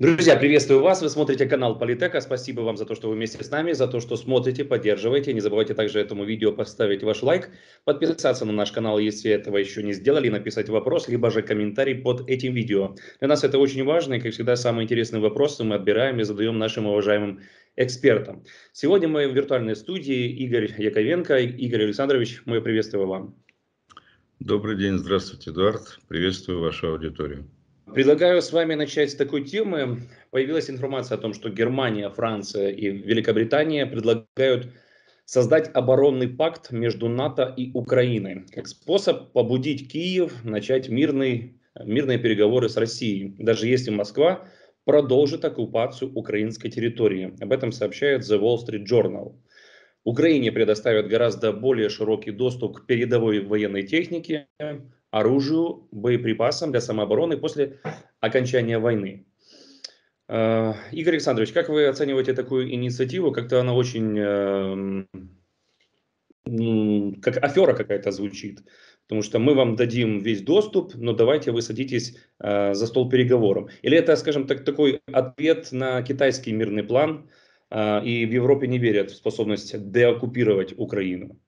Друзья, приветствую вас. Вы смотрите канал Политека. Спасибо вам за то, что вы вместе с нами, за то, что смотрите, поддерживаете. Не забывайте также этому видео поставить ваш лайк, подписаться на наш канал, если этого еще не сделали, написать вопрос, либо же комментарий под этим видео. Для нас это очень важно, и, как всегда, самые интересные вопросы мы отбираем и задаем нашим уважаемым экспертам. Сегодня мы в виртуальной студии. Игорь Яковенко, Игорь Александрович, мы приветствую вам. Добрый день, здравствуйте, Эдуард. Приветствую вашу аудиторию. Предлагаю с вами начать с такой темы. Появилась информация о том, что Германия, Франция и Великобритания предлагают создать оборонный пакт между НАТО и Украиной как способ побудить Киев начать мирный, мирные переговоры с Россией, даже если Москва продолжит оккупацию украинской территории. Об этом сообщает The Wall Street Journal. Украине предоставят гораздо более широкий доступ к передовой военной технике, оружию, боеприпасам для самообороны после окончания войны. Э, Игорь Александрович, как вы оцениваете такую инициативу? Как-то она очень э, как афера какая-то звучит, потому что мы вам дадим весь доступ, но давайте вы садитесь э, за стол переговоров. Или это, скажем так, такой ответ на китайский мирный план, и в Европе не верят в способность деоккупировать Украину?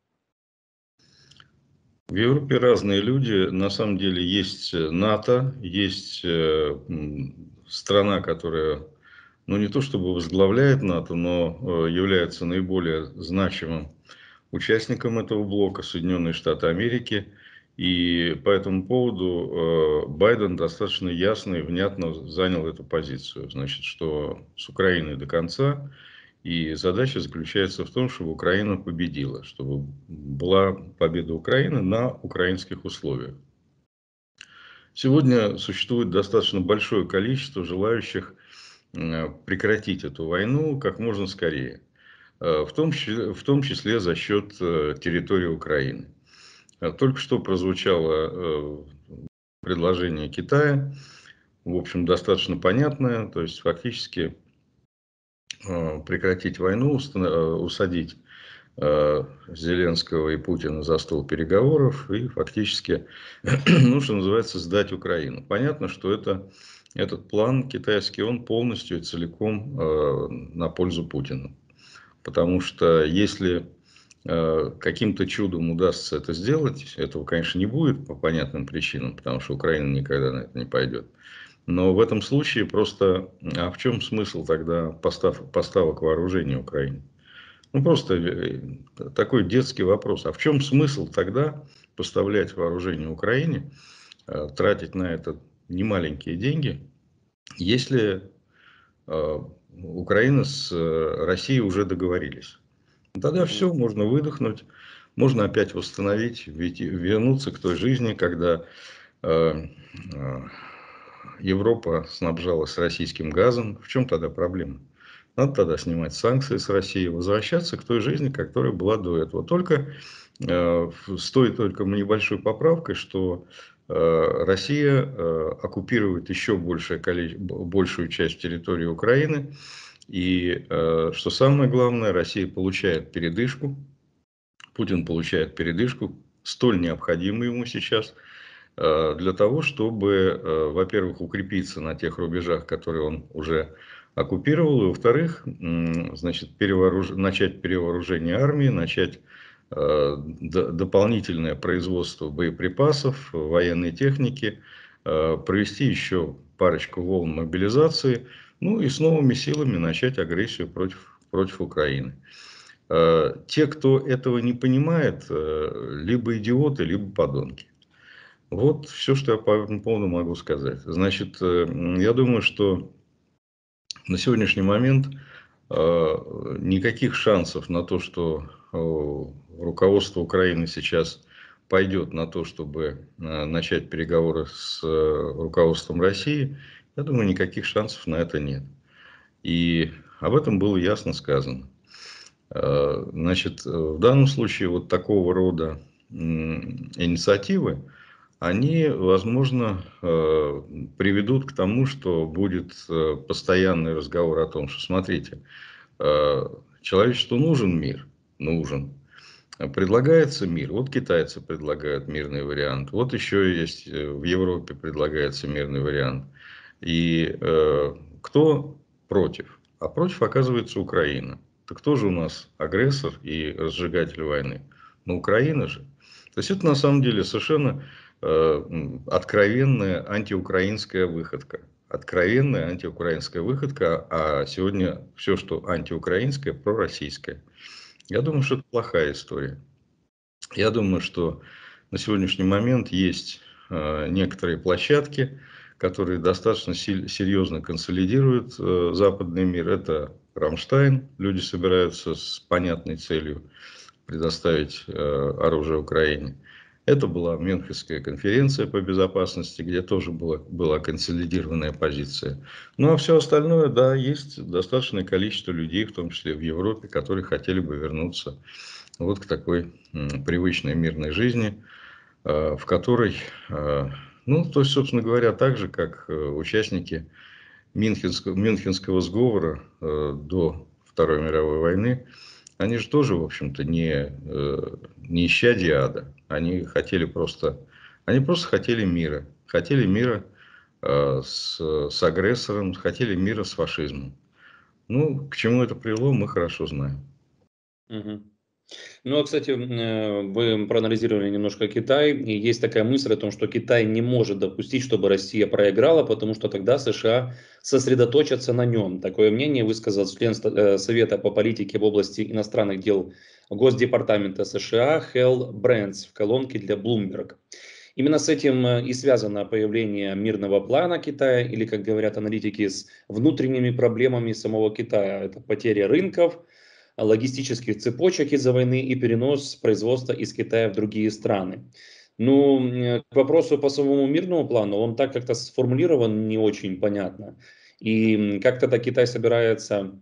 В Европе разные люди. На самом деле есть э, НАТО, есть э, страна, которая, ну не то чтобы возглавляет НАТО, но э, является наиболее значимым участником этого блока, Соединенные Штаты Америки. И по этому поводу Байден достаточно ясно и внятно занял эту позицию. Значит, что с Украиной до конца, и задача заключается в том, чтобы Украина победила, чтобы была победа Украины на украинских условиях. Сегодня существует достаточно большое количество желающих э, прекратить эту войну как можно скорее, э, в том, числе, в том числе за счет э, территории Украины. Только что прозвучало предложение Китая, в общем, достаточно понятное, то есть фактически Э, прекратить войну, э, усадить э, Зеленского и Путина за стол переговоров и фактически, ну, что называется, сдать Украину. Понятно, что это, этот план китайский, он полностью и целиком на пользу Путина. Потому что если каким-то чудом удастся это сделать, этого, конечно, не будет по понятным причинам, потому что Украина никогда на это не пойдет. Но в этом случае просто... А в чем смысл тогда постав, поставок вооружения Украине? Ну, просто э, такой детский вопрос. А в чем смысл тогда поставлять вооружение Украине, э, тратить на это немаленькие деньги, если э, Украина с Россией уже договорились? Тогда все, можно выдохнуть, можно опять восстановить, вернуться к той жизни, когда Европа снабжалась российским газом, в чем тогда проблема? Надо тогда снимать санкции с России, возвращаться к той жизни, которая была до этого. Только э, стоит только небольшой поправкой, что э, Россия э, оккупирует еще большее, большую часть территории Украины. И э, что самое главное, Россия получает передышку, Путин получает передышку, столь необходимую ему сейчас – Э, для того, чтобы, э, во-первых, укрепиться на тех рубежах, которые он уже оккупировал, и, во-вторых, значит, перевооруж... начать перевооружение армии, начать э, дополнительное производство боеприпасов, военной техники, провести еще парочку волн мобилизации, ну и с новыми силами начать агрессию против, против Украины. Те, кто этого не понимает, либо идиоты, либо подонки. Вот все, что я по этому поводу могу сказать. Значит, э, я думаю, что на сегодняшний момент э, никаких шансов на то, что руководство Украины сейчас пойдет на то, чтобы э, начать переговоры с руководством России, я думаю, никаких шансов на это нет. И об этом было ясно сказано. Значит, в данном случае вот такого рода инициативы, они, возможно, э, приведут к тому, что будет э, постоянный разговор о том, что, смотрите, э, человечеству нужен мир, нужен. Предлагается мир. Вот китайцы предлагают мирный вариант. Вот еще есть в Европе предлагается мирный вариант. И э, кто против? А против оказывается Украина. Так кто же у нас агрессор и разжигатель войны? Ну, Украина же. То есть это на самом деле совершенно Э, откровенная антиукраинская выходка. Откровенная антиукраинская выходка, а сегодня все, что антиукраинское, пророссийское. Я думаю, что это плохая история. Я думаю, что на сегодняшний момент есть э, некоторые площадки, которые достаточно серьезно консолидируют э, западный мир. Это Рамштайн. Люди собираются с понятной целью предоставить оружие Украине. Это была Мюнхенская конференция по безопасности, где тоже была, была консолидированная позиция. Ну а все остальное, да, есть достаточное количество людей, в том числе в Европе, которые хотели бы вернуться вот к такой привычной мирной жизни, э, в которой, э, ну, то есть, собственно говоря, так же, как э, участники Мюнхенского, Мюнхенского сговора до Второй мировой войны, они же тоже, в общем-то, не, э, не исчадие ада. Они хотели просто, они просто хотели мира. Хотели мира э, с, с агрессором, хотели мира с фашизмом. Ну, к чему это привело, мы хорошо знаем. Угу. Ну, а, кстати, э, вы проанализировали немножко Китай, и есть такая мысль о том, что Китай не может допустить, чтобы Россия проиграла, потому что тогда США сосредоточатся на нем. Такое мнение высказал член э, Совета по политике в области иностранных дел Госдепартамента США Хелл Брэнс в колонке для Bloomberg. Именно с этим э, и связано появление мирного плана Китая, или, как говорят аналитики, с внутренними проблемами самого Китая. Это потеря рынков – логистических цепочек из-за войны и перенос производства из Китая в другие страны. Ну, к вопросу по самому мирному плану, он так как-то сформулирован не очень понятно. И как тогда Китай собирается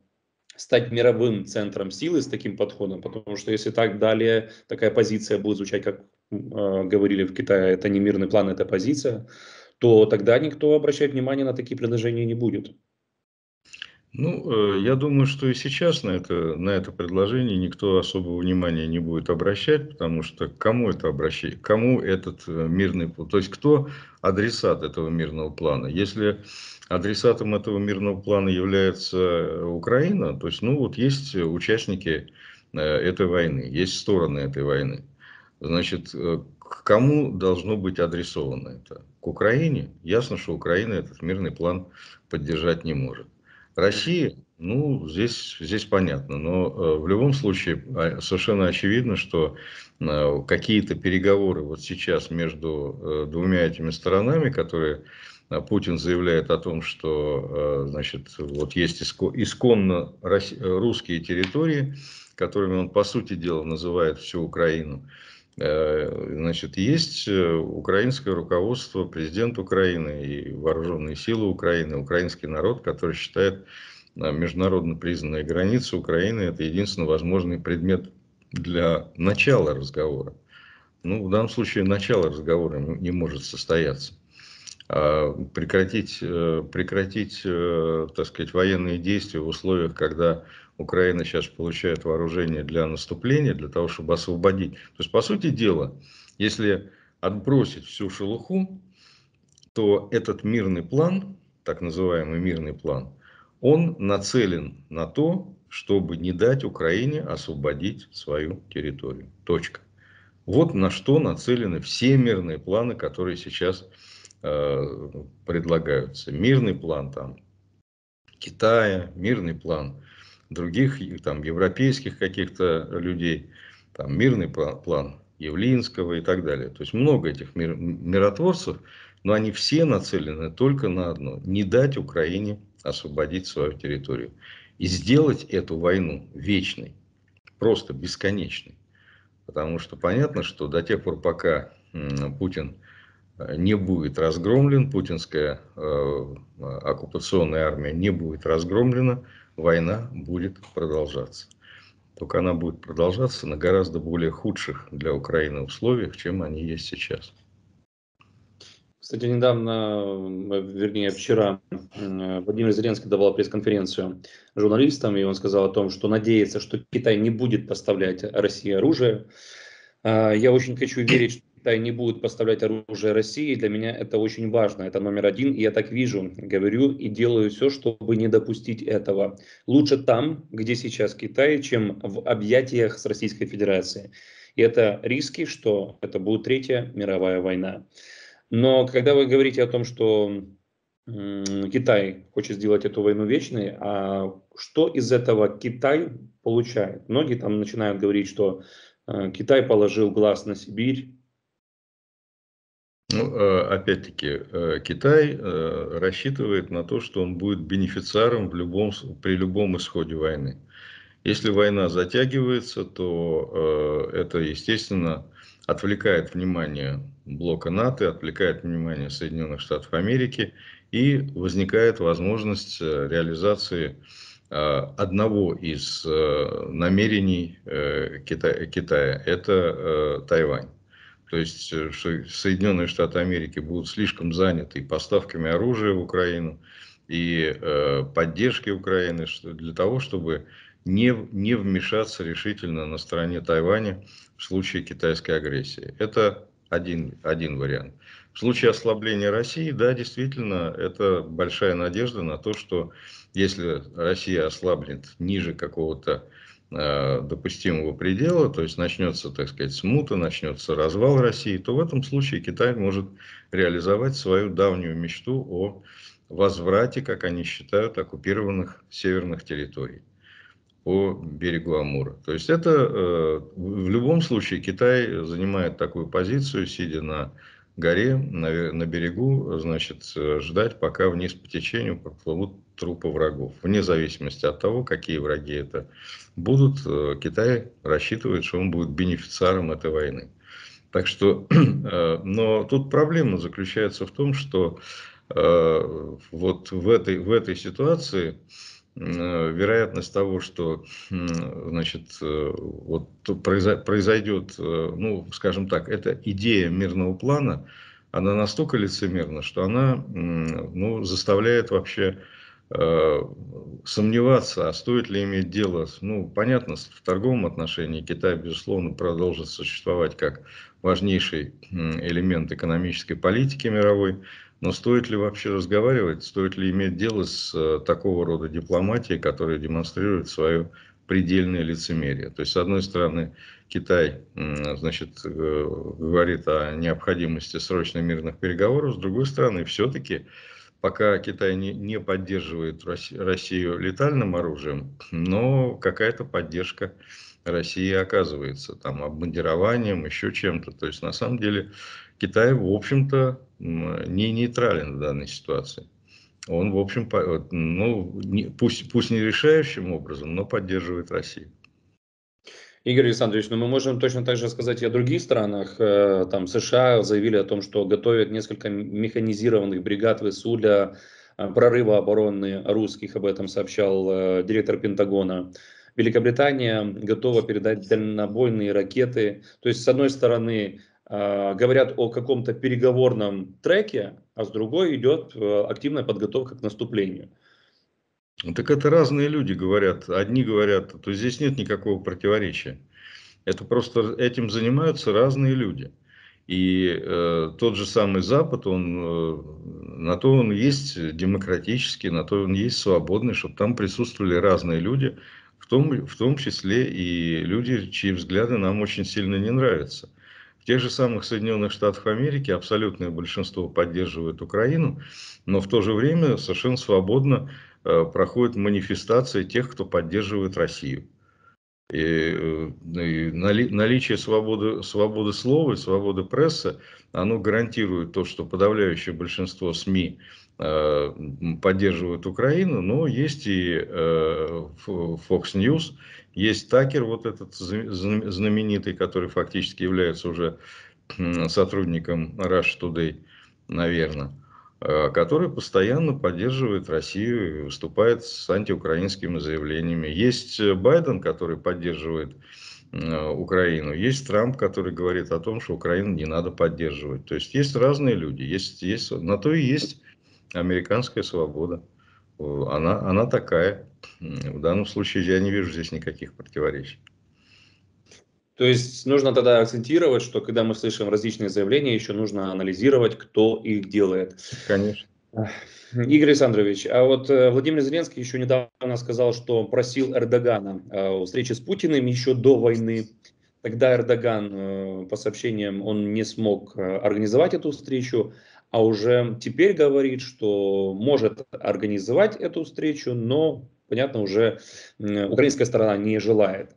стать мировым центром силы с таким подходом, потому что если так далее такая позиция будет звучать, как э, говорили в Китае, это не мирный план, это позиция, то тогда никто обращать внимание на такие предложения не будет. Ну, э, я думаю, что и сейчас на это, на это предложение никто особого внимания не будет обращать, потому что кому это обращать? кому этот э, мирный план, то есть кто адресат этого мирного плана. Если адресатом этого мирного плана является Украина, то есть, ну, вот есть участники э, этой войны, есть стороны этой войны. Значит, к кому должно быть адресовано это? К Украине? Ясно, что Украина этот мирный план поддержать не может. России, ну, здесь, здесь понятно. Но э, в любом случае а, совершенно очевидно, что э, какие-то переговоры вот сейчас между э, двумя этими сторонами, которые Путин заявляет о том, что значит, вот есть исконно русские территории, которыми он, по сути дела, называет всю Украину – Э, значит, есть э, украинское руководство, президент Украины и вооруженные силы Украины, украинский народ, который считает э, международно признанные границы Украины это единственный возможный предмет для начала разговора. Ну, в данном случае начало разговора не может состояться. А прекратить, прекратить так сказать, военные действия в условиях, когда Украина сейчас получает вооружение для наступления, для того, чтобы освободить. То есть, по сути дела, если отбросить всю шелуху, то этот мирный план, так называемый мирный план, он нацелен на то, чтобы не дать Украине освободить свою территорию. Точка. Вот на что нацелены все мирные планы, которые сейчас э, предлагаются. Мирный план там Китая, мирный план других там, европейских каких-то людей, там, мирный план Явлинского и так далее. То есть много этих мир, миротворцев, но они все нацелены только на одно – не дать Украине освободить свою территорию. И сделать эту войну вечной, просто бесконечной. Потому что понятно, что до тех пор, пока Путин э, не будет разгромлен, путинская э, э, оккупационная армия не будет разгромлена – война будет продолжаться. Только она будет продолжаться на гораздо более худших для Украины условиях, чем они есть сейчас. Кстати, недавно, э, вернее, вчера э, Владимир Зеленский давал пресс-конференцию журналистам, и он сказал о том, что надеется, что Китай не будет поставлять России оружие. Э, я очень хочу верить, что Китай не будет поставлять оружие России, для меня это очень важно, это номер один, и я так вижу, говорю и делаю все, чтобы не допустить этого. Лучше там, где сейчас Китай, чем в объятиях с Российской Федерацией. И это риски, что это будет Третья мировая война. Но когда вы говорите о том, что Китай хочет сделать эту войну вечной, а что из этого Китай получает? Многие там начинают говорить, что э, Китай положил глаз на Сибирь, ну, э, опять-таки, э, Китай э, рассчитывает на то, что он будет бенефициаром в любом, при любом исходе войны. Если война затягивается, то это, естественно, отвлекает внимание блока НАТО, отвлекает внимание Соединенных Штатов Америки, и возникает возможность реализации одного из намерений Китая – это Тайвань. То есть что э, Соединенные Штаты Америки будут слишком заняты поставками оружия в Украину и э, поддержкой Украины для того, чтобы не, не вмешаться решительно на стороне Тайваня в случае китайской агрессии. Это один, один вариант. В случае ослабления России, да, действительно, это большая надежда на то, что если Россия ослабнет ниже какого-то Э, допустимого предела, то есть начнется, так сказать, смута, начнется развал России, то в этом случае Китай может реализовать свою давнюю мечту о возврате, как они считают, оккупированных северных территорий по берегу Амура. То есть это э, в любом случае Китай занимает такую позицию, сидя на горе, на, на берегу, значит, ждать, пока вниз по течению поплывут трупы врагов. Вне зависимости от того, какие враги это будут, э, Китай рассчитывает, что он будет бенефициаром этой войны. Так что, э, но тут проблема заключается в том, что э, вот в этой, в этой ситуации Э, вероятность того, что значит, э, вот произойдет, э, ну, скажем так, эта идея мирного плана, она настолько лицемерна, что она ну, заставляет вообще э, сомневаться, а стоит ли иметь дело. Ну, понятно, в торговом отношении Китай, безусловно, продолжит существовать как важнейший элемент экономической политики мировой, но стоит ли вообще разговаривать, стоит ли иметь дело с э, такого рода дипломатией, которая демонстрирует свое предельное лицемерие. То есть, с одной стороны, Китай значит, э, говорит о необходимости срочно мирных переговоров, с другой стороны, все-таки, пока Китай не, не поддерживает Россию летальным оружием, но какая-то поддержка России оказывается, там, обмундированием, еще чем-то. То есть, на самом деле, Китай, в общем-то, не нейтрален в данной ситуации. Он, в общем, ну, пусть, пусть не решающим образом, но поддерживает Россию. Игорь Александрович, но ну мы можем точно так же сказать и о других странах. Э, там США заявили о том, что готовят несколько механизированных бригад ВСУ для э, прорыва обороны русских. Об этом сообщал э, директор Пентагона. Великобритания готова передать дальнобойные ракеты. То есть, с одной стороны, Э, говорят о каком-то переговорном треке, а с другой идет э, активная подготовка к наступлению. Так это разные люди говорят. Одни говорят, то есть здесь нет никакого противоречия. Это просто этим занимаются разные люди. И э, тот же самый Запад, он, э, на то он есть демократический, на то он есть свободный, чтобы там присутствовали разные люди, в том, в том числе и люди, чьи взгляды нам очень сильно не нравятся тех же самых Соединенных Штатов Америки абсолютное большинство поддерживает Украину, но в то же время совершенно свободно э, проходят манифестации тех, кто поддерживает Россию. И, э, и нали, наличие свободы, свободы слова и свободы прессы, оно гарантирует то, что подавляющее большинство СМИ э, поддерживают Украину, но есть и э, Fox News, есть Такер, вот этот знаменитый, который фактически является уже сотрудником Russia Today, наверное, э, который постоянно поддерживает Россию и выступает с антиукраинскими заявлениями. Есть э, Байден, который поддерживает э, Украину. Есть Трамп, который говорит о том, что Украину не надо поддерживать. То есть есть разные люди. Есть, есть, на то и есть американская свобода. Она, она такая. В данном случае я не вижу здесь никаких противоречий. То есть нужно тогда акцентировать, что когда мы слышим различные заявления, еще нужно анализировать, кто их делает. Конечно. Игорь Александрович, а вот э, Владимир Зеленский еще недавно сказал, что просил Эрдогана э, о встрече с Путиным еще до войны. Тогда Эрдоган, э, по сообщениям, он не смог организовать эту встречу, а уже теперь говорит, что может организовать эту встречу, но понятно, уже украинская сторона не желает.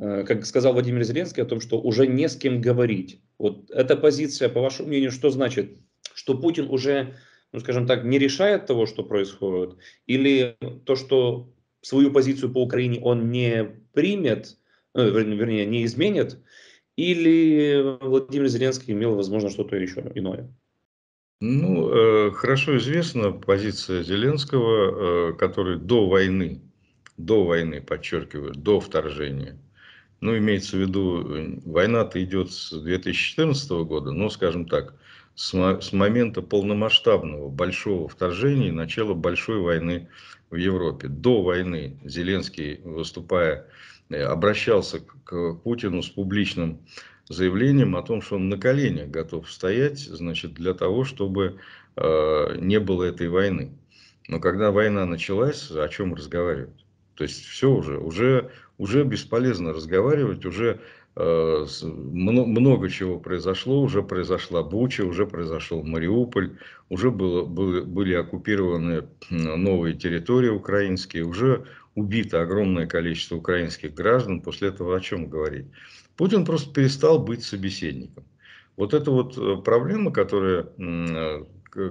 Э, как сказал Владимир Зеленский о том, что уже не с кем говорить. Вот эта позиция, по вашему мнению, что значит? Что Путин уже, ну скажем так, не решает того, что происходит? Или то, что свою позицию по Украине он не примет, ну, вернее, не изменит? Или Владимир Зеленский имел, возможно, что-то еще иное? Ну, э, хорошо известна позиция Зеленского, э, который до войны, до войны, подчеркиваю, до вторжения, ну, имеется в виду, э, война-то идет с 2014 года, но, скажем так, с, с момента полномасштабного большого вторжения и начала большой войны в Европе. До войны Зеленский, выступая, обращался к Путину с публичным заявлением о том, что он на коленях готов стоять, значит, для того, чтобы э, не было этой войны. Но когда война началась, о чем разговаривать? То есть все уже, уже, уже бесполезно разговаривать, уже э, много чего произошло, уже произошла Буча, уже произошел Мариуполь, уже было, было, были оккупированы э, новые территории украинские, уже убито огромное количество украинских граждан, после этого о чем говорить? Путин просто перестал быть собеседником. Вот эта вот э, проблема, которая, э,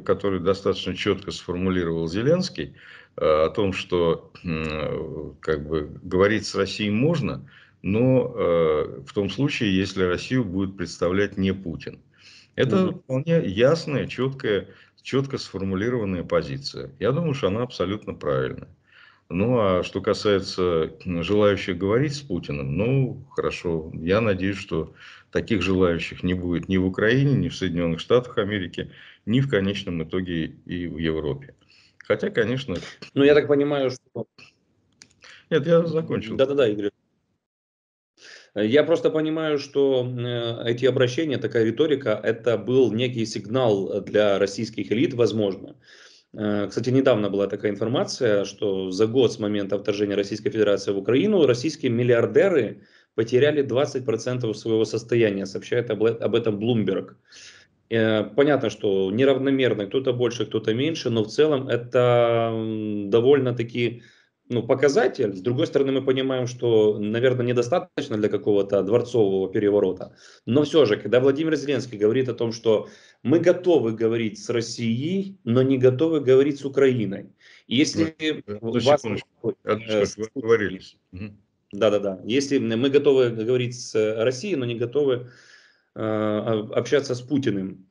которую достаточно четко сформулировал Зеленский, э, о том, что как бы, говорить с Россией можно, но в том случае, если Россию будет представлять не Путин. Это ну вполне ясная, четкая, четко сформулированная позиция. Я думаю, что она абсолютно правильная. Ну, а что касается желающих говорить с Путиным, ну, хорошо, я надеюсь, что таких желающих не будет ни в Украине, ни в Соединенных Штатах Америки, ни в конечном итоге и в Европе. Хотя, конечно... Ну, я так понимаю, что... Нет, я закончил. Да-да-да, Игорь. Я просто понимаю, что э, эти обращения, такая риторика, это был некий сигнал для российских элит, возможно, Э, кстати, недавно была такая информация, что за год с момента вторжения Российской Федерации в Украину российские миллиардеры потеряли 20% своего состояния, сообщает об этом Bloomberg. Э, понятно, что неравномерно, кто-то больше, кто-то меньше, но в целом это довольно-таки ну, показатель. С другой стороны, мы понимаем, что, наверное, недостаточно для какого-то дворцового переворота. Но все же, когда Владимир Зеленский говорит о том, что мы готовы говорить с Россией, но не готовы говорить с Украиной. Если ну, э, вас... Одну э, Да-да-да. Если мы готовы говорить с э, Россией, но не готовы э, общаться с Путиным,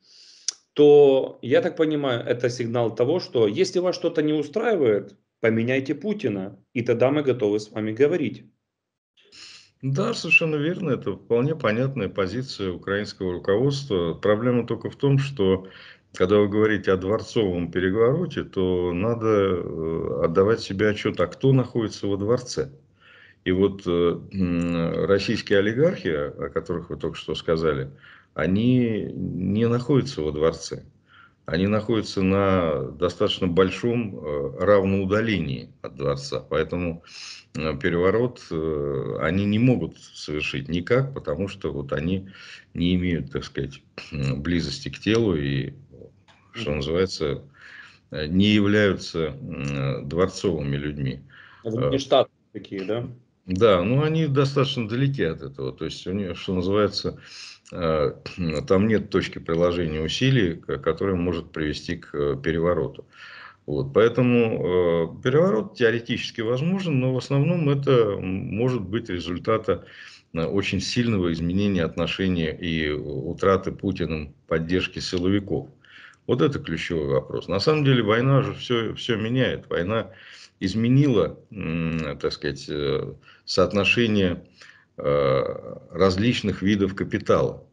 то, я так понимаю, это сигнал того, что если вас что-то не устраивает, поменяйте Путина, и тогда мы готовы с вами говорить. Да, совершенно верно. Это вполне понятная позиция украинского руководства. Проблема только в том, что когда вы говорите о дворцовом перевороте, то надо э, отдавать себе отчет, а кто находится во дворце. И вот э, российские олигархи, о которых вы только что сказали, они не находятся во дворце они находятся на достаточно большом э, равном от дворца. Поэтому э, переворот э, они не могут совершить никак, потому что вот они не имеют, так сказать, близости к телу и, что называется, не являются дворцовыми людьми. А Это не штаты такие, да? Да, ну они достаточно далеки от этого. То есть, у них, что называется, Э, ну, там нет точки приложения усилий, которая может привести к э, перевороту. Вот, поэтому э, переворот теоретически возможен, но в основном это может быть результата э, очень сильного изменения отношений и утраты Путиным поддержки силовиков. Вот это ключевой вопрос. На самом деле война же все, все меняет. Война изменила, так сказать, соотношение Э, различных видов капитала.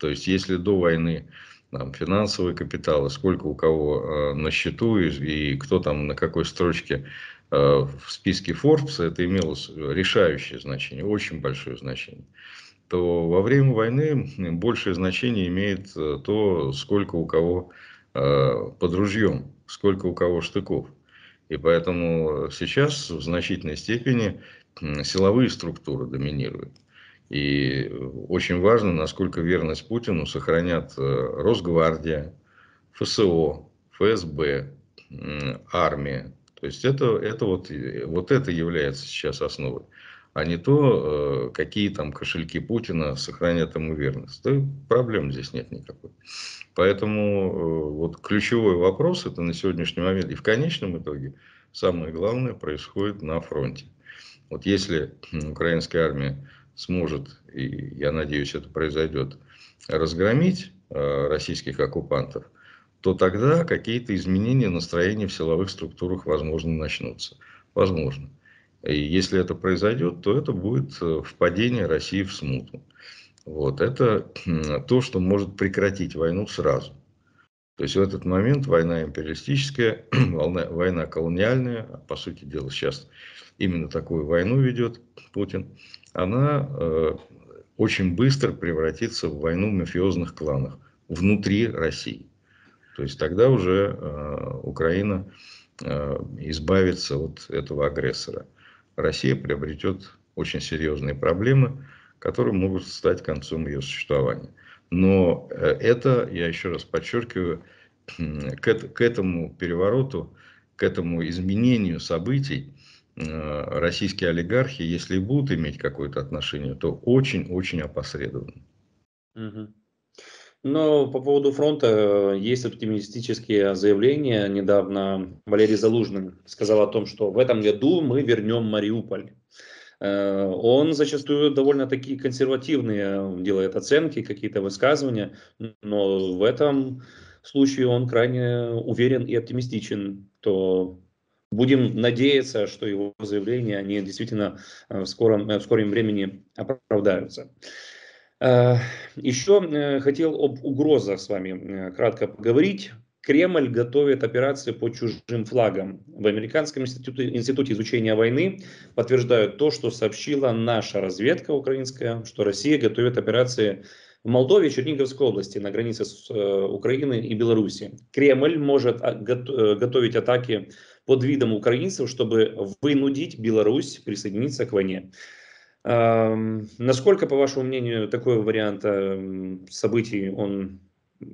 То есть, если до войны там, финансовый капитал, сколько у кого э, на счету и, и кто там на какой строчке э, в списке Forbes, это имело решающее значение, очень большое значение то во время войны большее значение имеет э, то, сколько у кого э, под ружьем, сколько у кого штыков. И поэтому сейчас в значительной степени силовые структуры доминируют. И э, очень важно, насколько верность Путину сохранят э, Росгвардия, ФСО, ФСБ, армия. То есть это, это вот, э, вот это является сейчас основой. А не то, какие там кошельки Путина сохранят ему верность. Да проблем здесь нет никакой. Поэтому вот ключевой вопрос это на сегодняшний момент и в конечном итоге самое главное происходит на фронте. Вот если украинская армия сможет, и я надеюсь, это произойдет, разгромить э, российских оккупантов, то тогда какие-то изменения настроения в силовых структурах, возможно, начнутся. Возможно. И если это произойдет, то это будет э, впадение России в смуту. Вот. Это то, что может прекратить войну сразу. То есть в этот момент война империалистическая, война, война колониальная, а по сути дела сейчас именно такую войну ведет Путин, она э, очень быстро превратится в войну мафиозных кланов внутри России. То есть тогда уже э, Украина э, избавится от этого агрессора. Россия приобретет очень серьезные проблемы, которые могут стать концом ее существования. Но э, это, я еще раз подчеркиваю, к, к этому перевороту, к этому изменению событий э, российские олигархи, если будут иметь какое-то отношение, то очень-очень опосредованно. Но ну, по поводу фронта э, есть оптимистические заявления. Недавно Валерий Залужный сказал о том, что в этом году мы вернем Мариуполь. Э, он зачастую довольно такие консервативные э, делает оценки, какие-то высказывания, но в этом случае он крайне уверен и оптимистичен, то будем надеяться, что его заявления, они действительно э, в скором, в скором времени оправдаются. Еще хотел об угрозах с вами кратко поговорить. Кремль готовит операции по чужим флагам. В Американском институте, институте изучения войны подтверждают то, что сообщила наша разведка украинская, что Россия готовит операции в Молдове и Черниговской области на границе с э, Украиной и Беларуси. Кремль может а, э, готовить атаки под видом украинцев, чтобы вынудить Беларусь присоединиться к войне. Эм, насколько, по вашему мнению, такой вариант э, событий, он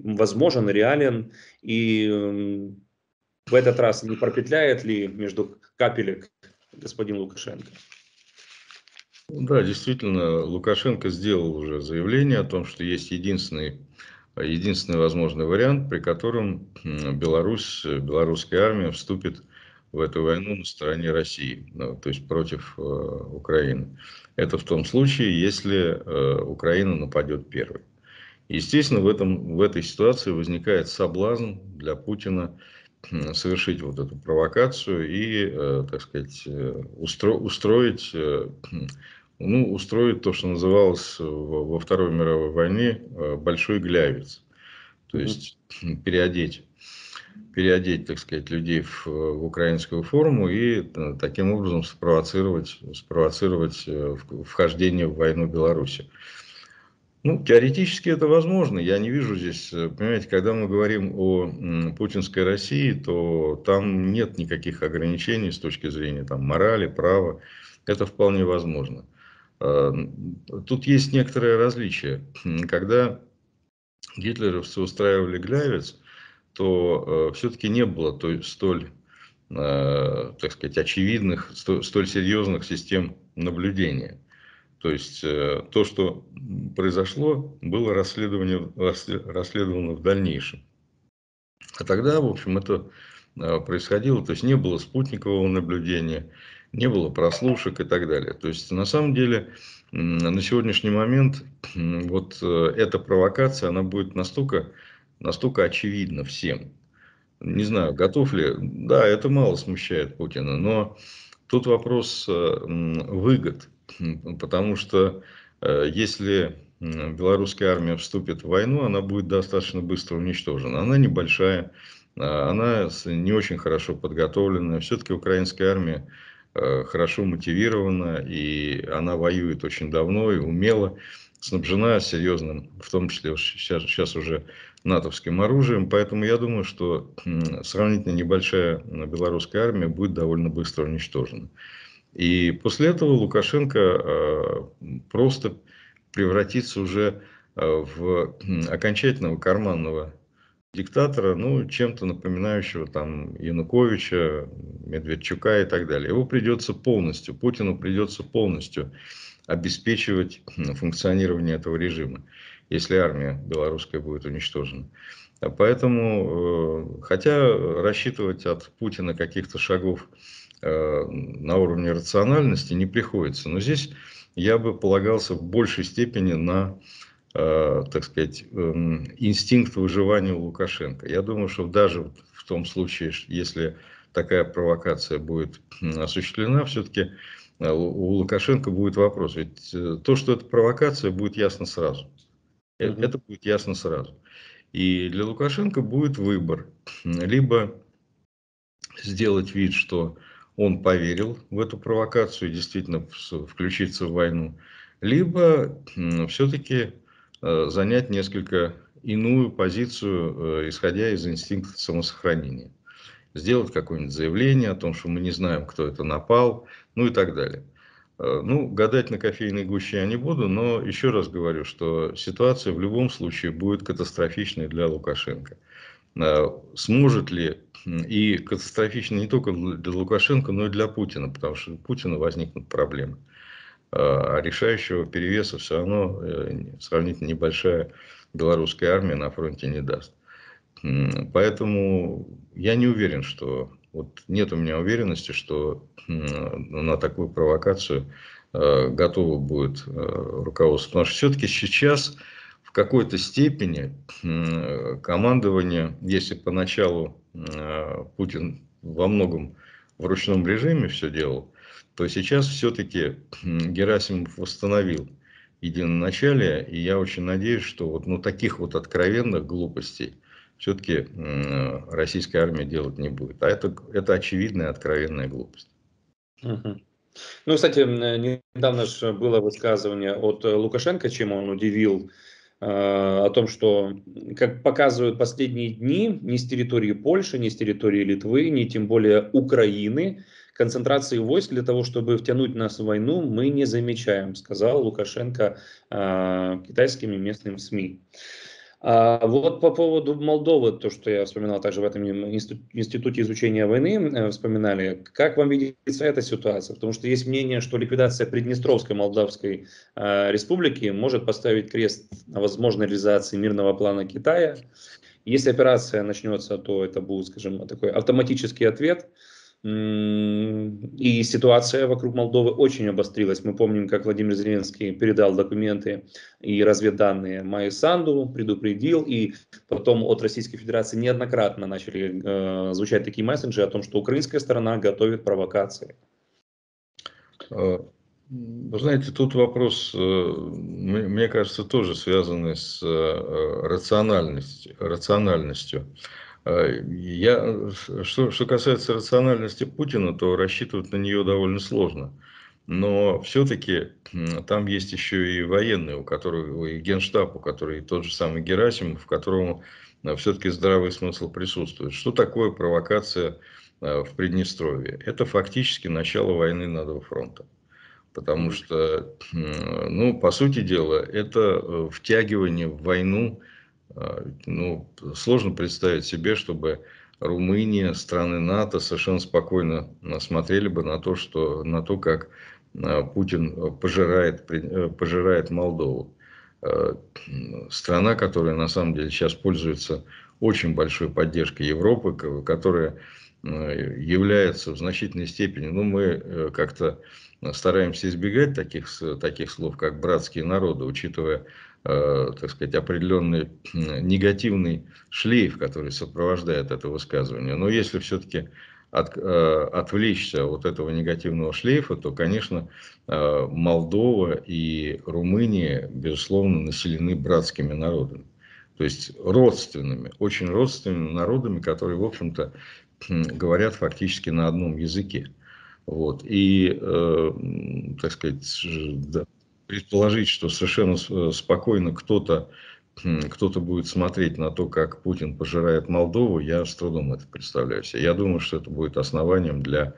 возможен, реален, и эм, в этот раз не пропетляет ли между капелек господин Лукашенко? Да, действительно, Лукашенко сделал уже заявление о том, что есть единственный, единственный возможный вариант, при котором Беларусь, белорусская армия вступит в эту войну на стороне России, ну, то есть против э, Украины. Это в том случае, если э, Украина нападет первой. Естественно, в, этом, в этой ситуации возникает соблазн для Путина совершить вот эту провокацию и, э, так сказать, э, устро, устроить, э, ну, устроить то, что называлось во Второй мировой войне большой глявец. То есть переодеть переодеть, так сказать, людей в, в украинскую форму и таким образом спровоцировать, спровоцировать вхождение в войну Беларуси. Ну, теоретически это возможно. Я не вижу здесь, э, понимаете, когда мы говорим о путинской России, то там нет никаких ограничений с точки зрения там, морали, права. Это вполне возможно. А, тут есть некоторое различие. Когда гитлеровцы устраивали глявец, то э, все-таки не было той, столь, э, так сказать, очевидных, столь серьезных систем наблюдения. То есть э, то, что произошло, было расследование, расследовано в дальнейшем. А тогда, в общем, это э, происходило, то есть не было спутникового наблюдения, не было прослушек и так далее. То есть на самом деле на сегодняшний момент вот э, эта провокация, она будет настолько, настолько очевидна всем. Не знаю, готов ли, да, это мало смущает Путина, но тут вопрос выгод – потому что э, если белорусская армия вступит в войну, она будет достаточно быстро уничтожена. Она небольшая, а, она не очень хорошо подготовлена. Все-таки украинская армия э, хорошо мотивирована, и она воюет очень давно и умело, снабжена серьезным, в том числе сейчас, сейчас уже натовским оружием. Поэтому я думаю, что сравнительно небольшая белорусская армия будет довольно быстро уничтожена. И после этого Лукашенко э, просто превратится уже э, в окончательного карманного диктатора, ну, чем-то напоминающего там Януковича, Медведчука и так далее. Его придется полностью, Путину придется полностью обеспечивать функционирование этого режима, если армия белорусская будет уничтожена. Поэтому, э, хотя рассчитывать от Путина каких-то шагов Э, на уровне рациональности не приходится. Но здесь я бы полагался в большей степени на, э, так сказать, эм, инстинкт выживания у Лукашенко. Я думаю, что даже в том случае, если такая провокация будет осуществлена, все-таки э, у Лукашенко будет вопрос. Ведь то, что это провокация, будет ясно сразу. Это будет ясно сразу. И для Лукашенко будет выбор. Либо сделать вид, что он поверил в эту провокацию и действительно включиться в войну, либо все-таки э, занять несколько иную позицию, э, исходя из инстинкта самосохранения. Сделать какое-нибудь заявление о том, что мы не знаем, кто это напал, ну и так далее. Э, ну, гадать на кофейной гуще я не буду, но еще раз говорю, что ситуация в любом случае будет катастрофичной для Лукашенко. Сможет ли и катастрофично не только для Лукашенко, но и для Путина, потому что у Путина возникнут проблемы. А, а решающего перевеса все равно э, сравнительно небольшая белорусская армия на фронте не даст. Поэтому я не уверен, что вот нет у меня уверенности, что на такую провокацию э, готово будет э, руководство. Потому что все-таки сейчас в какой-то степени командование, если поначалу Э, Путин во многом в ручном режиме все делал, то сейчас все-таки Герасимов восстановил единоначалие, и я очень надеюсь, что вот ну, таких вот откровенных глупостей все-таки российская армия делать не будет. А это, это очевидная откровенная глупость. Угу. Ну, кстати, недавно же было высказывание от Лукашенко, чем он удивил Э, о том, что, как показывают последние дни, ни с территории Польши, ни с территории Литвы, ни тем более Украины, концентрации войск для того, чтобы втянуть нас в войну, мы не замечаем, сказал Лукашенко э, китайским и СМИ. Э, а вот по поводу Молдовы, то, что я вспоминал также в этом институте изучения войны, э, вспоминали, как вам видится эта ситуация? Потому что есть мнение, что ликвидация Приднестровской Молдавской э, республики может поставить крест на возможной реализации мирного плана Китая. Если операция начнется, то это будет, скажем, такой автоматический ответ – и ситуация вокруг Молдовы очень обострилась. Мы помним, как Владимир Зеленский передал документы и разведданные Майю Санду, предупредил, и потом от Российской Федерации неоднократно начали э, звучать такие мессенджеры о том, что украинская сторона готовит провокации. Э, вы знаете, тут вопрос, э, мне кажется, тоже связанный с э, рациональностью. рациональностью. Э, я, что, что касается рациональности Путина, то рассчитывать на нее довольно сложно. Но все-таки там есть еще и военные, у которых, и генштаб, у которых тот же самый Герасимов, в котором э, все-таки здравый смысл присутствует. Что такое провокация э, в Приднестровье? Это фактически начало войны на два фронта. Потому что, ну, по сути дела, это втягивание в войну а, ну, сложно представить себе, чтобы Румыния, страны НАТО совершенно спокойно а, смотрели бы на то, что, на то как а, Путин пожирает, э, пожирает Молдову. Страна, которая на самом деле сейчас пользуется очень большой поддержкой Европы, которая является в значительной степени, ну, мы э, как-то стараемся избегать таких, таких слов, как братские народы, учитывая Э, так сказать, определенный негативный шлейф, который сопровождает это высказывание. Но если все-таки от, э, отвлечься от этого негативного шлейфа, то, конечно, э, Молдова и Румыния, безусловно, населены братскими народами. То есть родственными, очень родственными народами, которые, в общем-то, говорят фактически на одном языке. Вот. И, э, так сказать, да, предположить, что совершенно э, спокойно кто-то кто-то будет смотреть на то, как Путин пожирает Молдову, я с трудом это представляю себе. Я думаю, что это будет основанием для...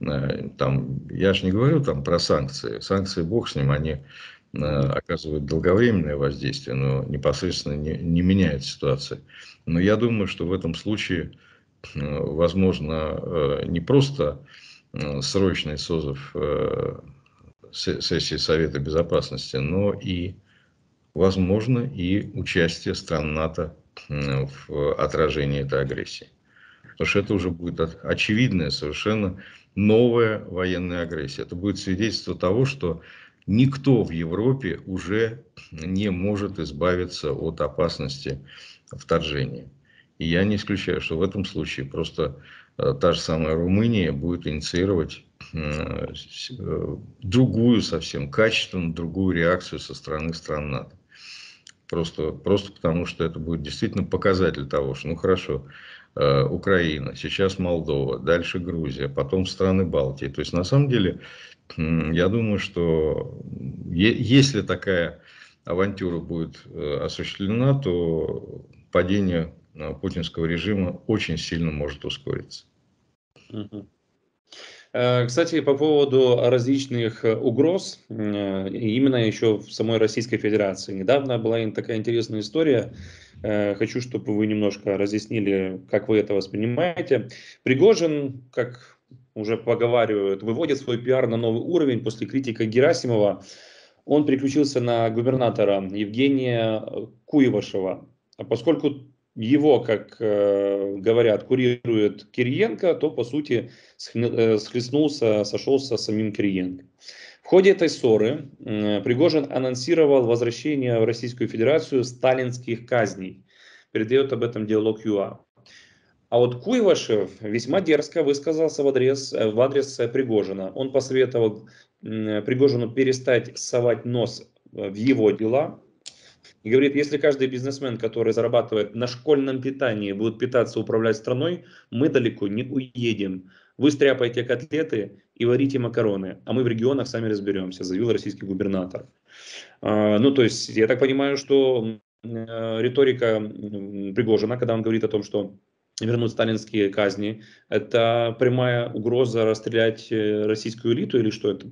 Э, там, я же не говорю там про санкции. Санкции, бог с ним, они э, оказывают долговременное воздействие, но непосредственно не, не меняет ситуации. Но я думаю, что в этом случае, возможно, не просто срочный созыв сессии Совета Безопасности, но и, возможно, и участие стран НАТО в э, отражении этой агрессии. Потому что это уже будет очевидная совершенно новая военная агрессия. Это будет свидетельство того, что никто в Европе уже не может избавиться от опасности вторжения. И я не исключаю, что в этом случае просто э, та же самая Румыния будет инициировать Э, э, другую совсем, качественно другую реакцию со стороны стран НАТО. Просто, просто потому, что это будет действительно показатель того, что, ну хорошо, э, Украина, сейчас Молдова, дальше Грузия, потом страны Балтии. То есть, на самом деле, я думаю, что если такая авантюра будет осуществлена, то падение путинского режима очень сильно может ускориться. Э, кстати, по поводу различных э, угроз, именно еще в самой Российской Федерации. Недавно была такая интересная история, э, Хочу, чтобы вы немножко разъяснили, как вы это воспринимаете. Пригожин, как уже поговаривают, выводит свой пиар на новый уровень после критика Герасимова. Он переключился на губернатора Евгения Куевашева. А поскольку его, как э, говорят, курирует Кириенко, то, по сути, э, схлестнулся, сошелся с самим Кириенко. В ходе этой ссоры э, Пригожин анонсировал возвращение в Российскую Федерацию сталинских казней. Передает об этом диалог ЮА. А вот Куйвашев весьма дерзко высказался в адрес, в адрес Пригожина. Он посоветовал Пригожину перестать совать нос в его дела, и говорит, если каждый бизнесмен, который зарабатывает на школьном питании, будет питаться управлять страной, мы далеко не уедем. Вы стряпаете котлеты и варите макароны, а мы в регионах сами разберемся, заявил российский губернатор. А, ну, то есть, я так понимаю, что э, риторика Пригожина, когда он говорит о том, что вернуть сталинские казни, это прямая угроза расстрелять э, российскую элиту или что это?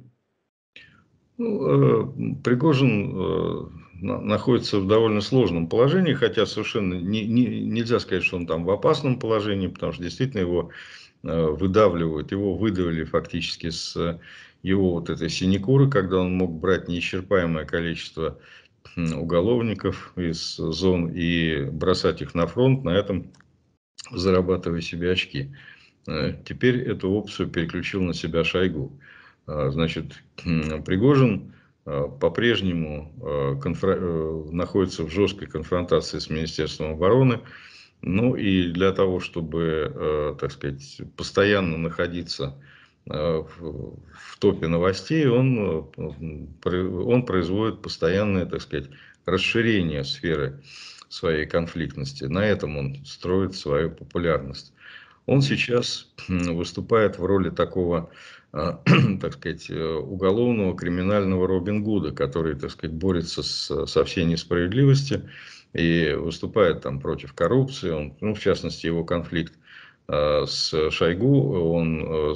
Ну, э, Пригожин находится в довольно сложном положении, хотя совершенно не, не, нельзя сказать, что он там в опасном положении, потому что действительно его э, выдавливают, его выдавили фактически с его вот этой синекуры, когда он мог брать неисчерпаемое количество уголовников из зон и бросать их на фронт, на этом зарабатывая себе очки. Э, теперь эту опцию переключил на себя Шойгу. А, значит, Пригожин Э, по-прежнему э, конфро... Э, находится в жесткой конфронтации с Министерством обороны. Ну и для того, чтобы, так сказать, постоянно находиться в топе новостей, он, он производит постоянное, так сказать, расширение сферы своей конфликтности. На этом он строит свою популярность. Он сейчас выступает в роли такого а, так сказать, э, уголовного криминального Робин Гуда, который, так сказать, борется с, со всей несправедливостью и выступает там против коррупции. Он, ну, в частности, его конфликт а, с Шойгу, он э,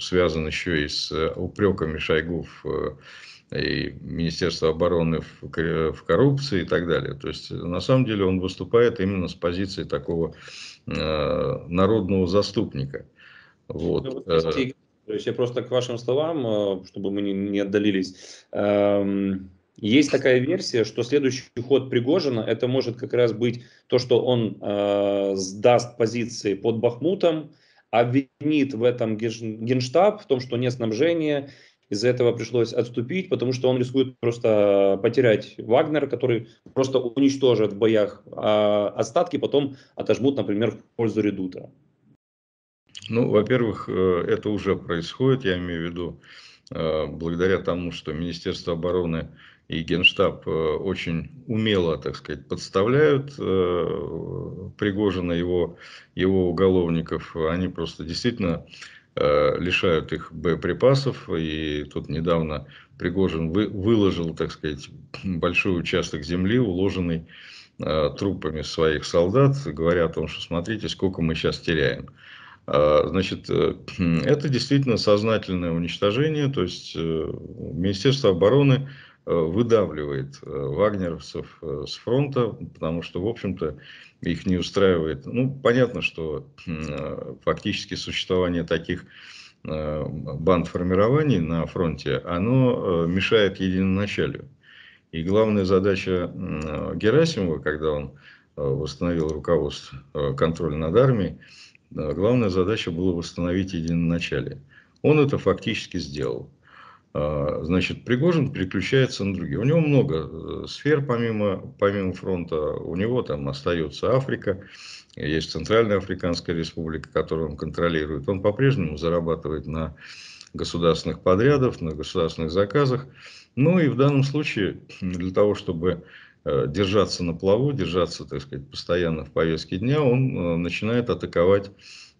связан еще и с упреками Шойгу в э, и Министерство обороны в, в коррупции и так далее. То есть, на самом деле, он выступает именно с позиции такого э, народного заступника. Вот. Да, вот, то есть я просто к вашим словам, э, чтобы мы не, не отдалились, эм, есть такая версия, что следующий ход Пригожина, это может как раз быть то, что он э, сдаст позиции под Бахмутом, обвинит в этом Генштаб, в том, что нет снабжения, из-за этого пришлось отступить, потому что он рискует просто потерять Вагнер, который просто уничтожит в боях, а остатки потом отожмут, например, в пользу редута. Ну, во-первых, э, это уже происходит, я имею в виду, э, благодаря тому, что Министерство обороны и Генштаб э, очень умело, так сказать, подставляют Пригожина, его, его уголовников. Они просто действительно лишают их боеприпасов. И тут недавно Пригожин вы, выложил, так сказать, большой участок земли, уложенный трупами своих солдат, говоря о том, что смотрите, сколько мы сейчас теряем. А, значит, э, это действительно сознательное уничтожение, то есть э, Министерство обороны э, выдавливает вагнеровцев с фронта, потому что, в общем-то, их не устраивает. Ну, понятно, что фактически существование таких банд формирований на фронте, оно мешает единоначалию. И главная задача Герасимова, когда он восстановил руководство контроля над армией, Главная задача была восстановить единоначалие. Он это фактически сделал. А, значит, Пригожин переключается на другие. У него много э, сфер помимо, помимо фронта. У него там остается Африка, есть Центральная Африканская Республика, которую он контролирует. Он по-прежнему зарабатывает на государственных подрядах, на государственных заказах. Ну и в данном случае для того, чтобы Э, держаться на плаву, держаться, так сказать, постоянно в повестке дня, он э, начинает атаковать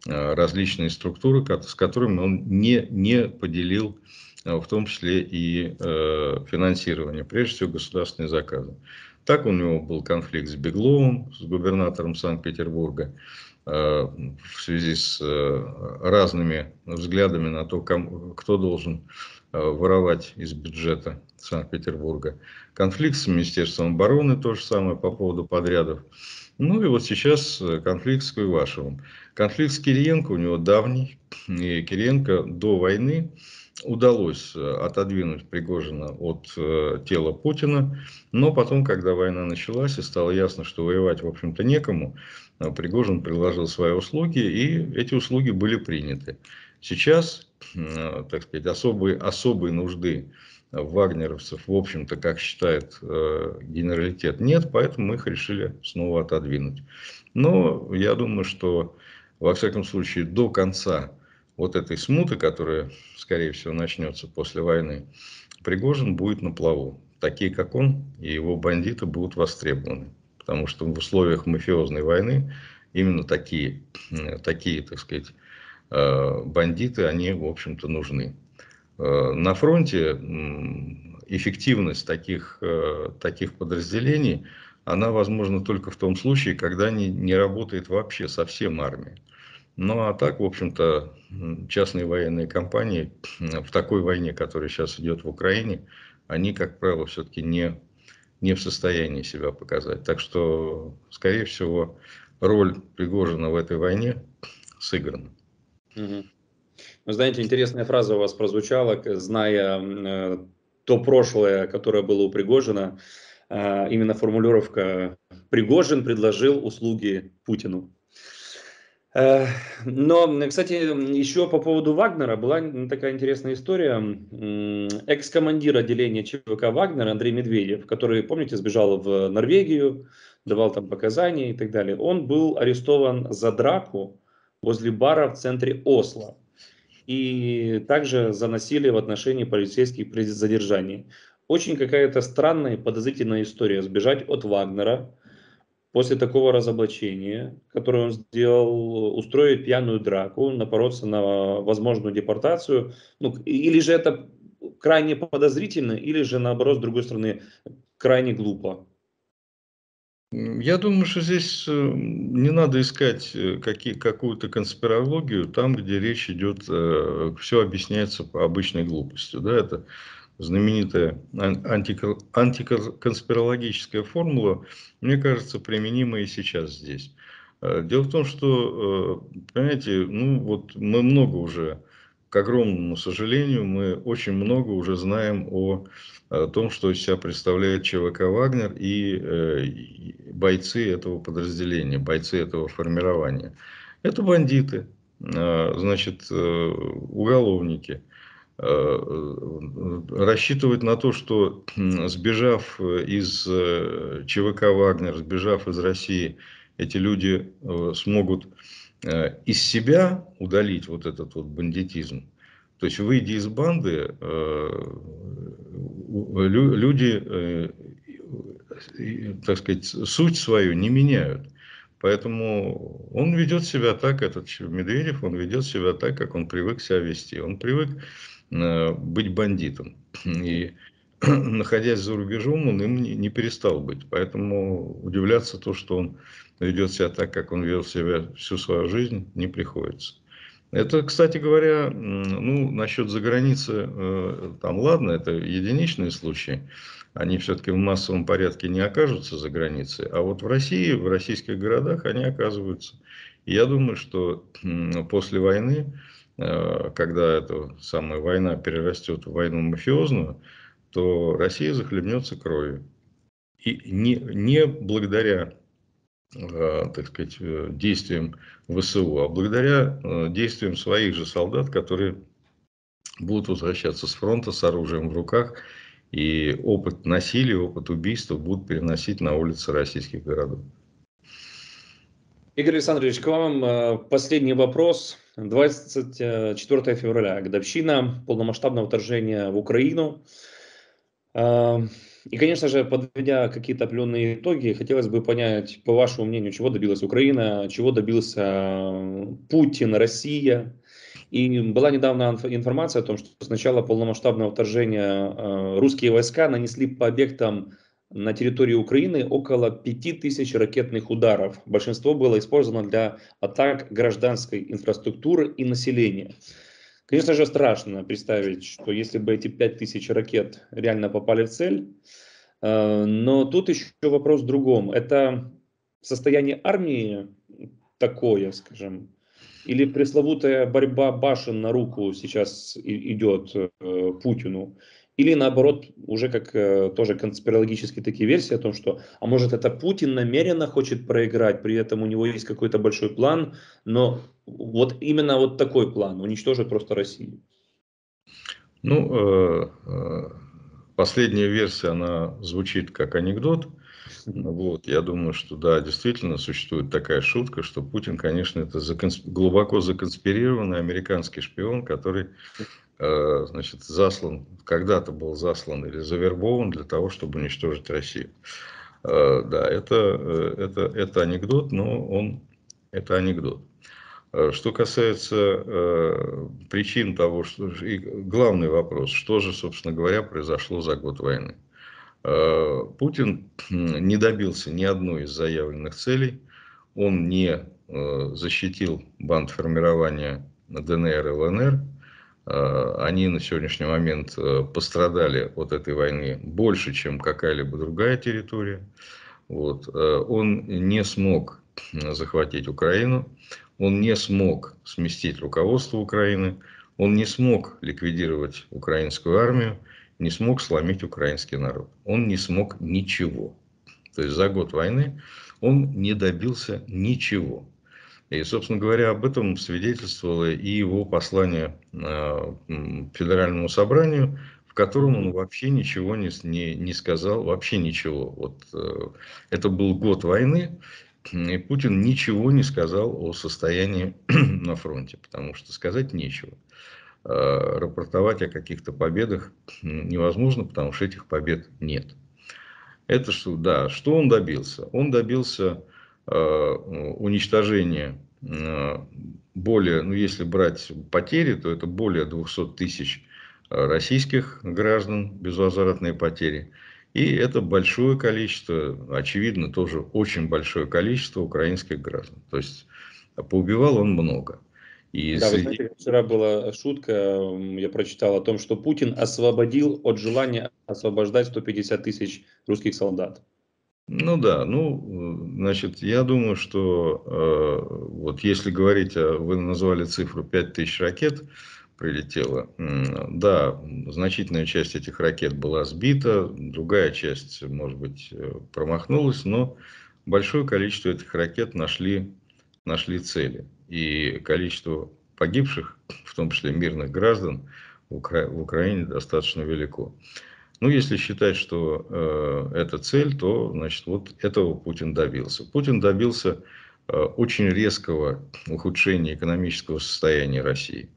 э, различные структуры, с которыми он не, не поделил в том числе и финансирование, прежде всего государственные заказы. Так у него был конфликт с Бегловым, с губернатором Санкт-Петербурга, в связи с разными взглядами на то, кто должен Э, воровать из бюджета Санкт-Петербурга. Конфликт с Министерством обороны то же самое по поводу подрядов. Ну и вот сейчас э, конфликт с Куйвашевым. Конфликт с Кириенко у него давний. И Кириенко до войны удалось э, отодвинуть Пригожина от э, тела Путина, но потом, когда война началась и стало ясно, что воевать, в общем-то, некому, Пригожин предложил свои услуги, и эти услуги были приняты. Сейчас, э, так сказать, особые особые нужды вагнеровцев, в общем-то, как считает э, генералитет, нет, поэтому мы их решили снова отодвинуть. Но я думаю, что, во всяком случае, до конца вот этой смуты, которая, скорее всего, начнется после войны, Пригожин будет на плаву. Такие, как он, и его бандиты будут востребованы. Потому что в условиях мафиозной войны именно такие, э, такие так сказать, Э, бандиты, они, в общем-то, нужны. Э, на фронте эффективность таких, э, таких подразделений, она возможна только в том случае, когда не, не работает вообще совсем армия. Ну а так, в общем-то, частные военные компании в такой войне, которая сейчас идет в Украине, они, как правило, все-таки не, не в состоянии себя показать. Так что, скорее всего, роль Пригожина в этой войне сыграна. Угу. Ну, Вы знаете, интересная фраза у вас прозвучала, зная э, то прошлое, которое было у Пригожина, э, именно формулировка «Пригожин предложил услуги Путину». Э, но, кстати, еще по поводу Вагнера была такая интересная история. Экс-командир отделения ЧВК Вагнера Андрей Медведев, который, помните, сбежал в Норвегию, давал там показания и так далее, он был арестован за драку, возле бара в центре Осло. И также за насилие в отношении полицейских при задержании. Очень какая-то странная и подозрительная история. Сбежать от Вагнера после такого разоблачения, которое он сделал, устроить пьяную драку, напороться на возможную депортацию. Ну, или же это крайне подозрительно, или же наоборот, с другой стороны, крайне глупо. Я думаю, что здесь эм, не надо искать э, какие, какую-то конспирологию там, где речь идет, э, все объясняется по обычной глупости. Да? Это знаменитая антиконспирологическая формула, мне кажется, применима и сейчас здесь. Э, дело в том, что, понимаете, ну вот мы много уже к огромному сожалению, мы очень много уже знаем о, о том, что из себя представляет ЧВК «Вагнер» и э, бойцы этого подразделения, бойцы этого формирования. Это бандиты, э, значит, э, уголовники. Э, э, рассчитывать на то, что сбежав из э, ЧВК «Вагнер», сбежав из России, эти люди смогут Э, из себя удалить вот этот вот бандитизм, то есть выйди из банды, э, люди, э, так сказать, суть свою не меняют. Поэтому он ведет себя так, этот Медведев, он ведет себя так, как он привык себя вести. Он привык быть бандитом. И находясь за рубежом, он им не, не перестал быть. Поэтому удивляться то, что он ведет себя так, как он вел себя всю свою жизнь, не приходится. Это, кстати говоря, ну, насчет за границы, э, там ладно, это единичные случаи. Они все-таки в массовом порядке не окажутся за границей. А вот в России, в российских городах они оказываются. я думаю, что после войны, э, когда эта самая война перерастет в войну мафиозную, то Россия захлебнется кровью. И не, не благодаря э, так сказать, э, действиям ВСУ, а благодаря э, действиям своих же солдат, которые будут возвращаться с фронта с оружием в руках, и опыт насилия, опыт убийства будут переносить на улицы российских городов. Игорь Александрович, к вам последний вопрос. 24 февраля, годовщина полномасштабного вторжения в Украину. И, конечно же, подведя какие-то определенные итоги, хотелось бы понять, по вашему мнению, чего добилась Украина, чего добился э, Путин, Россия. И была недавно информация о том, что с начала полномасштабного вторжения э, русские войска нанесли по объектам на территории Украины около 5000 ракетных ударов. Большинство было использовано для атак гражданской инфраструктуры и населения. Конечно же, страшно представить, что если бы эти 5000 ракет реально попали в цель, э, но тут еще вопрос в другом. Это состояние армии такое, скажем, или пресловутая борьба башен на руку сейчас идет э, Путину, или наоборот, уже как э, тоже конспирологические такие версии о том, что, а может это Путин намеренно хочет проиграть, при этом у него есть какой-то большой план, но вот именно вот такой план, уничтожить просто Россию. Ну, э, э, последняя версия, она звучит как анекдот. Вот, я думаю, что да, действительно существует такая шутка, что Путин, конечно, это законс... глубоко законспирированный американский шпион, который Э, значит, заслан, когда-то был заслан или завербован для того, чтобы уничтожить Россию. Э, да, это, э, это, это анекдот, но он, это анекдот. Что касается э, причин того, что... И главный вопрос, что же, собственно говоря, произошло за год войны. Э, Путин не добился ни одной из заявленных целей. Он не э, защитил банд формирования ДНР и ЛНР. Э, они на сегодняшний момент э, пострадали от этой войны больше, чем какая-либо другая территория. Вот. Э, он не смог захватить Украину, он не смог сместить руководство Украины, он не смог ликвидировать украинскую армию, не смог сломить украинский народ. Он не смог ничего. То есть за год войны он не добился ничего. И, собственно говоря, об этом свидетельствовало и его послание э, Федеральному собранию, в котором он вообще ничего не, не, не сказал, вообще ничего. Вот, э, это был год войны, и Путин ничего не сказал о состоянии на фронте, потому что сказать нечего. Э, рапортовать о каких-то победах невозможно, потому что этих побед нет. Это что, да, что он добился? Он добился Э, уничтожение э, более, ну если брать потери, то это более 200 тысяч э, российских граждан, безвозвратные потери. И это большое количество, очевидно, тоже очень большое количество украинских граждан. То есть поубивал он много. И да, среди... вы знаете, вчера была шутка, я прочитал о том, что Путин освободил от желания освобождать 150 тысяч русских солдат. Ну да, ну, э, значит, я думаю, что э, вот если говорить, э, вы назвали цифру 5000 ракет прилетело, да, значительная часть этих ракет была сбита, другая часть, может быть, э, промахнулась, но большое количество этих ракет нашли, нашли цели. И количество погибших, в том числе мирных граждан, в, Укра... в Украине достаточно велико. Ну, если считать, что э, это цель, то, значит, вот этого Путин добился. Путин добился э, очень резкого ухудшения экономического состояния России.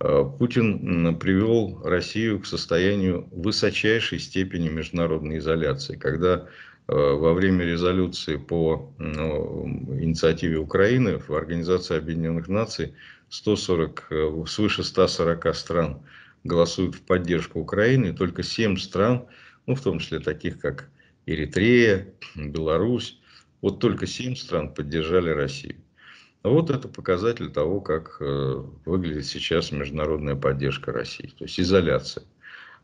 Э, Путин э, привел Россию к состоянию высочайшей степени международной изоляции, когда э, во время резолюции по э, инициативе Украины в Организации Объединенных Наций 140, э, свыше 140 стран – голосуют в поддержку Украины, только 7 стран, ну, в том числе таких, как Эритрея, Беларусь, вот только 7 стран поддержали Россию. Вот это показатель того, как э, выглядит сейчас международная поддержка России, то есть изоляция.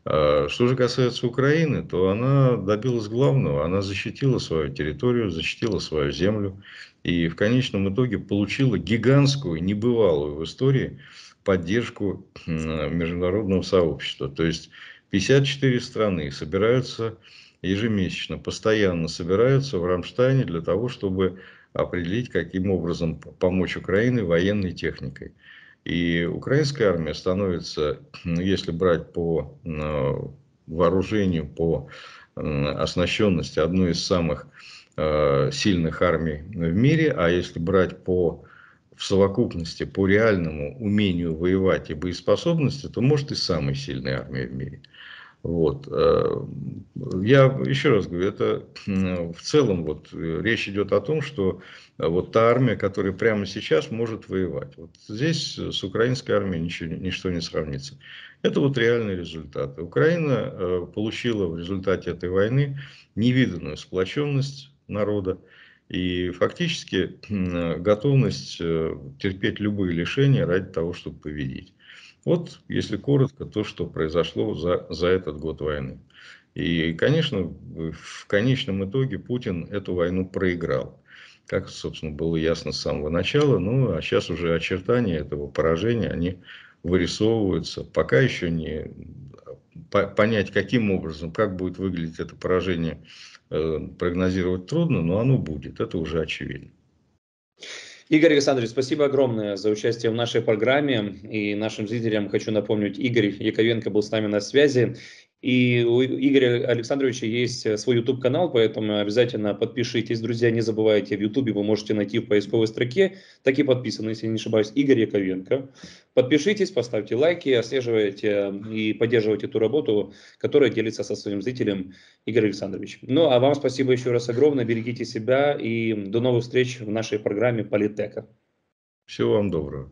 А что же касается Украины, то она добилась главного. Она защитила свою территорию, защитила свою землю и в конечном итоге получила гигантскую, небывалую в истории поддержку международного сообщества. То есть 54 страны собираются ежемесячно, постоянно собираются в Рамштайне для того, чтобы определить, каким образом помочь Украине военной техникой. И украинская армия становится, ну, если брать по вооружению, по оснащенности, одной из самых э, сильных армий в мире, а если брать по в совокупности по реальному умению воевать и боеспособности, то может и самая сильная армия в мире. Вот. Э, я еще раз говорю, это э, в целом вот э, речь идет о том, что вот та армия, которая прямо сейчас может воевать. Вот здесь с украинской армией ничего, ничто не сравнится. Это вот реальные результаты. Украина получила в результате этой войны невиданную сплоченность народа, и фактически готовность э, терпеть любые лишения ради того, чтобы победить. Вот, если коротко, то, что произошло за, за этот год войны. И, конечно, в конечном итоге Путин эту войну проиграл. Как, собственно, было ясно с самого начала. Ну, а сейчас уже очертания этого поражения, они вырисовываются. Пока еще не понять, каким образом, как будет выглядеть это поражение Э, прогнозировать трудно, но оно будет, это уже очевидно. Игорь Александрович, спасибо огромное за участие в нашей программе. И нашим зрителям хочу напомнить, Игорь Яковенко был с нами на связи. И у Игоря Александровича есть э, свой YouTube-канал, поэтому обязательно подпишитесь, друзья, не забывайте. В YouTube вы можете найти в поисковой строке, так и подписаны, если не ошибаюсь, Игорь Яковенко. Подпишитесь, поставьте лайки, отслеживайте э, и поддерживайте ту работу, которая делится со своим зрителем Игорь Александрович. Ну, а вам спасибо еще раз огромное, берегите себя и до новых встреч в нашей программе Политека. Всего вам доброго.